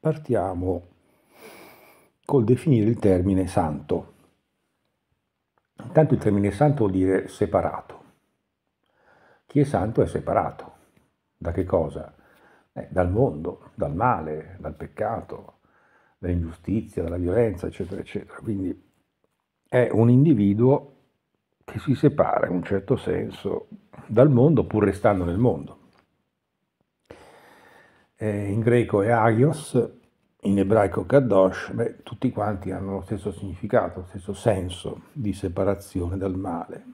Partiamo col definire il termine santo. Intanto il termine santo vuol dire separato. Chi è santo è separato. Da che cosa? Eh, dal mondo, dal male, dal peccato, dall'ingiustizia, dalla violenza, eccetera, eccetera. Quindi è un individuo che si separa in un certo senso dal mondo pur restando nel mondo eh, in greco è agios, in ebraico kadosh, beh, tutti quanti hanno lo stesso significato, lo stesso senso di separazione dal male.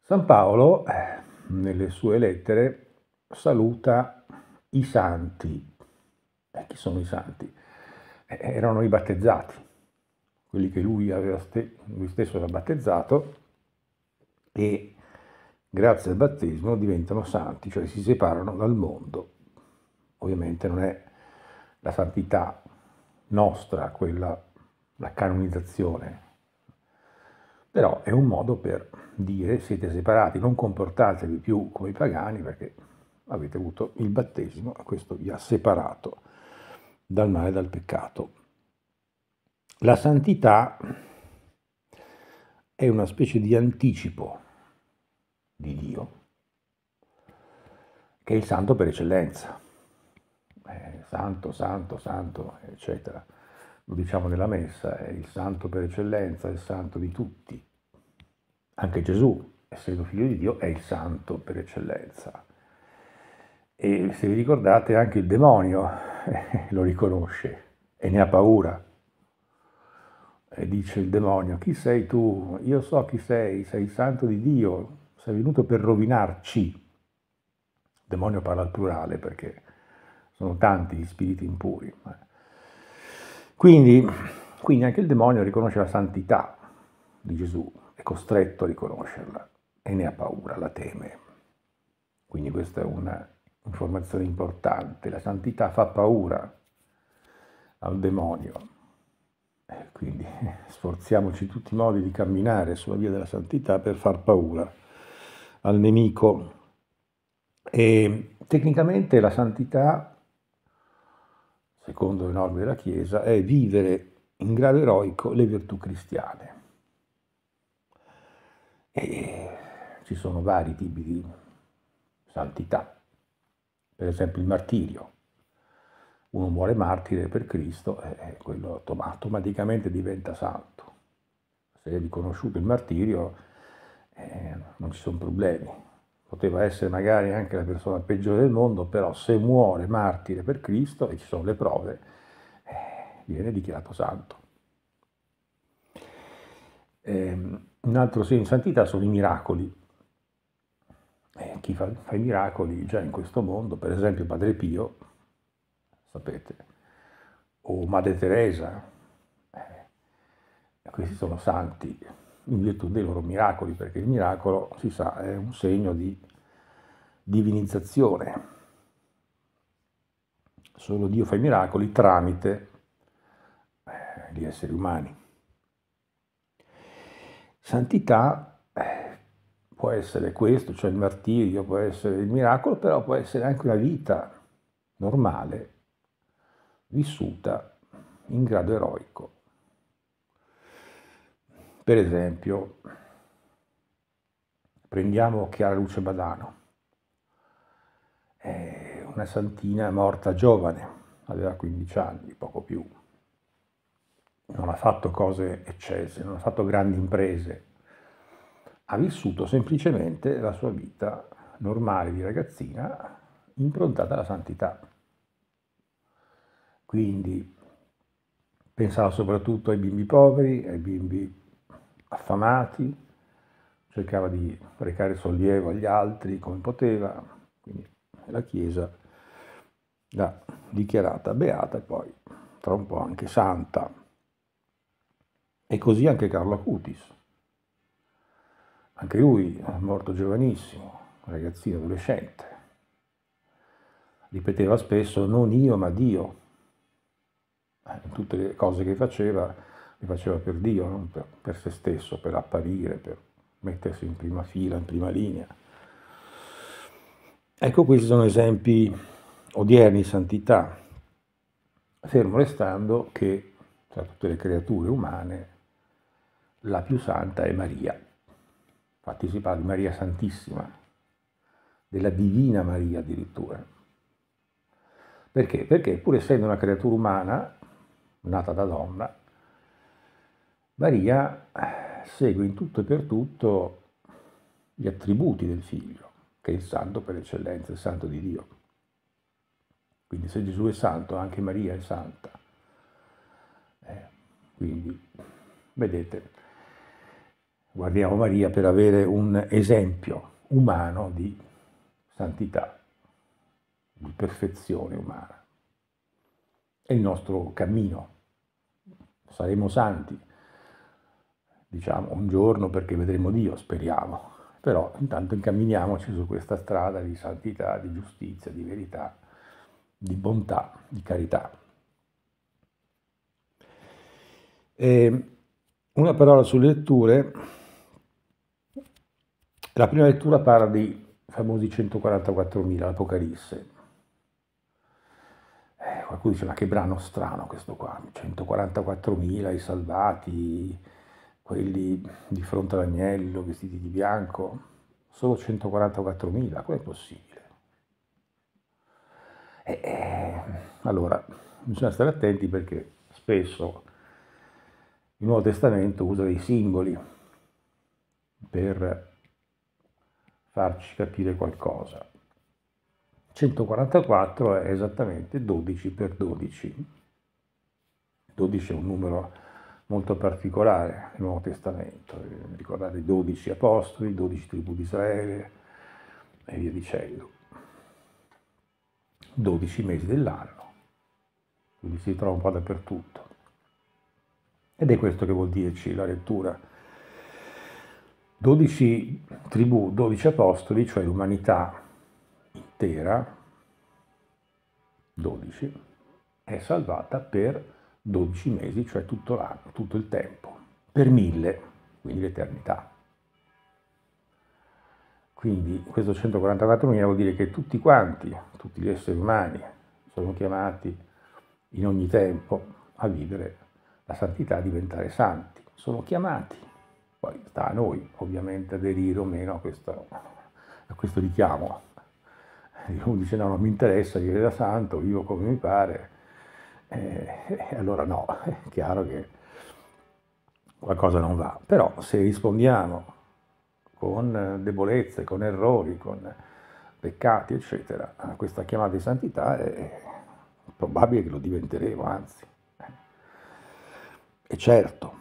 San Paolo, eh, nelle sue lettere, saluta i santi. E eh, chi sono i santi? Eh, erano i battezzati, quelli che lui, aveva ste- lui stesso aveva battezzato e grazie al battesimo diventano santi, cioè si separano dal mondo. Ovviamente non è la santità nostra quella, la canonizzazione, però è un modo per dire siete separati, non comportatevi più come i pagani perché avete avuto il battesimo e questo vi ha separato dal male e dal peccato. La santità è una specie di anticipo di Dio, che è il santo per eccellenza. Eh, santo, santo, santo, eccetera. Lo diciamo nella messa, è il santo per eccellenza, è il santo di tutti. Anche Gesù, essendo figlio di Dio, è il santo per eccellenza. E se vi ricordate anche il demonio eh, lo riconosce e ne ha paura. E dice il demonio, chi sei tu? Io so chi sei, sei il santo di Dio, sei venuto per rovinarci. Il demonio parla al plurale perché sono tanti gli spiriti impuri. Quindi, quindi anche il demonio riconosce la santità di Gesù, è costretto a riconoscerla e ne ha paura, la teme. Quindi questa è un'informazione importante, la santità fa paura al demonio. Quindi sforziamoci in tutti i modi di camminare sulla via della santità per far paura al nemico. E tecnicamente la santità, secondo le norme della Chiesa, è vivere in grado eroico le virtù cristiane. E ci sono vari tipi di santità, per esempio il martirio. Uno muore martire per Cristo e quello automaticamente diventa santo. Se è riconosciuto il martirio, eh, non ci sono problemi. Poteva essere magari anche la persona peggiore del mondo, però se muore martire per Cristo e ci sono le prove, eh, viene dichiarato santo. Eh, un altro segno di santità sono i miracoli. Eh, chi fa, fa, i miracoli già in questo mondo, per esempio Padre Pio, sapete, o Madre Teresa, eh, questi sono santi in virtù dei loro miracoli, perché il miracolo, si sa, è un segno di divinizzazione. Solo Dio fa i miracoli tramite eh, gli esseri umani. Santità eh, può essere questo, cioè il martirio, può essere il miracolo, però può essere anche una vita normale, vissuta in grado eroico. Per esempio, prendiamo Chiara Luce Badano, è una santina morta giovane, aveva 15 anni, poco più. Non ha fatto cose eccesse, non ha fatto grandi imprese, ha vissuto semplicemente la sua vita normale di ragazzina improntata alla santità. Quindi pensava soprattutto ai bimbi poveri, ai bimbi affamati, cercava di recare sollievo agli altri come poteva, quindi la Chiesa l'ha dichiarata beata e poi tra un po' anche santa. E così anche Carlo Acutis, anche lui morto giovanissimo, ragazzino, adolescente. Ripeteva spesso non io ma Dio, in eh, tutte le cose che faceva li faceva per Dio, non per, per se stesso, per apparire, per mettersi in prima fila, in prima linea. Ecco, questi sono esempi odierni di santità, fermo restando che tra tutte le creature umane la più santa è Maria. Infatti si parla di Maria Santissima, della Divina Maria addirittura. Perché? Perché pur essendo una creatura umana, nata da donna, Maria eh, segue in tutto e per tutto gli attributi del figlio, che è il santo per eccellenza, il santo di Dio. Quindi se Gesù è santo, anche Maria è santa. Eh, quindi, vedete, guardiamo Maria per avere un esempio umano di santità, di perfezione umana. È il nostro cammino. Saremo santi diciamo un giorno perché vedremo Dio, speriamo, però intanto incamminiamoci su questa strada di santità, di giustizia, di verità, di bontà, di carità. E una parola sulle letture. La prima lettura parla dei famosi 144.000, l'Apocalisse. Eh, qualcuno dice ma che brano strano questo qua, 144.000 i salvati, quelli di fronte all'agnello, vestiti di bianco, solo 144.000, come è possibile? E, eh, allora, bisogna stare attenti perché spesso il Nuovo Testamento usa dei singoli per farci capire qualcosa. 144 è esattamente 12 per 12. 12 è un numero molto particolare nel Nuovo Testamento, eh, ricordate i dodici apostoli, i dodici tribù di Israele e via dicendo. 12 mesi dell'anno, quindi si trova un po' dappertutto. Ed è questo che vuol dirci la lettura. 12 tribù, 12 apostoli, cioè l'umanità intera, 12, è salvata per 12 mesi, cioè tutto l'anno, tutto il tempo, per mille, quindi l'eternità. Quindi questo 144.000 vuol dire che tutti quanti, tutti gli esseri umani, sono chiamati in ogni tempo a vivere la santità, a diventare santi. Sono chiamati, poi sta a noi ovviamente aderire o meno a questo, a questo richiamo. Uno dice no, non mi interessa, io da santo, vivo come mi pare, eh, allora no, è chiaro che qualcosa non va. Però se rispondiamo con debolezze, con errori, con peccati, eccetera, a questa chiamata di santità è probabile che lo diventeremo, anzi. È certo.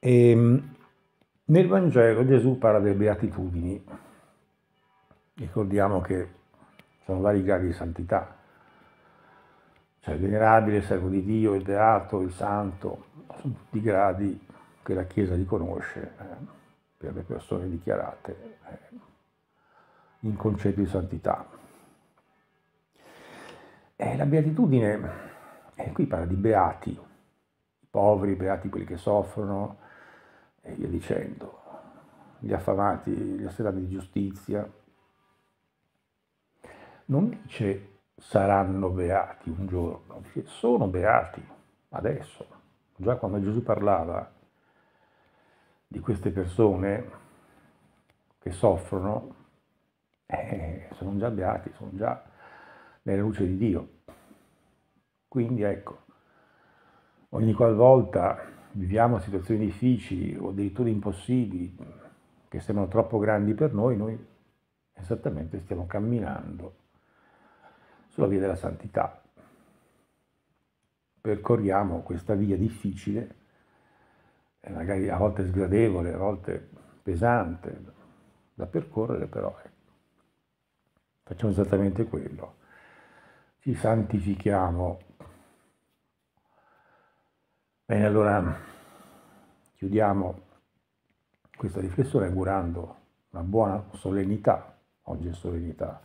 E ehm, nel Vangelo Gesù parla delle beatitudini. Ricordiamo che sono vari gradi di santità cioè il venerabile, il servo di Dio, il beato, il santo, sono tutti gradi che la Chiesa riconosce eh, per le persone dichiarate eh, in concetto di santità. E la beatitudine, eh, qui parla di beati, i poveri, beati quelli che soffrono, e via dicendo, gli affamati, gli asserati di giustizia. Non dice saranno beati un giorno, sono beati adesso. Già quando Gesù parlava di queste persone che soffrono, eh, sono già beati, sono già nella luce di Dio. Quindi ecco, ogni qualvolta viviamo situazioni difficili o addirittura impossibili, che sembrano troppo grandi per noi, noi esattamente stiamo camminando sulla via della santità. Percorriamo questa via difficile, eh, magari a volte sgradevole, a volte pesante da percorrere, però ecco. facciamo esattamente quello. Ci santifichiamo. Bene, allora chiudiamo questa riflessione augurando una buona solennità, oggi è solennità,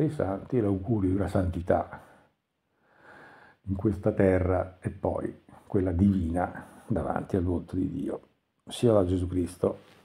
dei santi, e l'augurio di una santità in questa terra e poi quella divina davanti al volto di Dio. Sia da Gesù Cristo.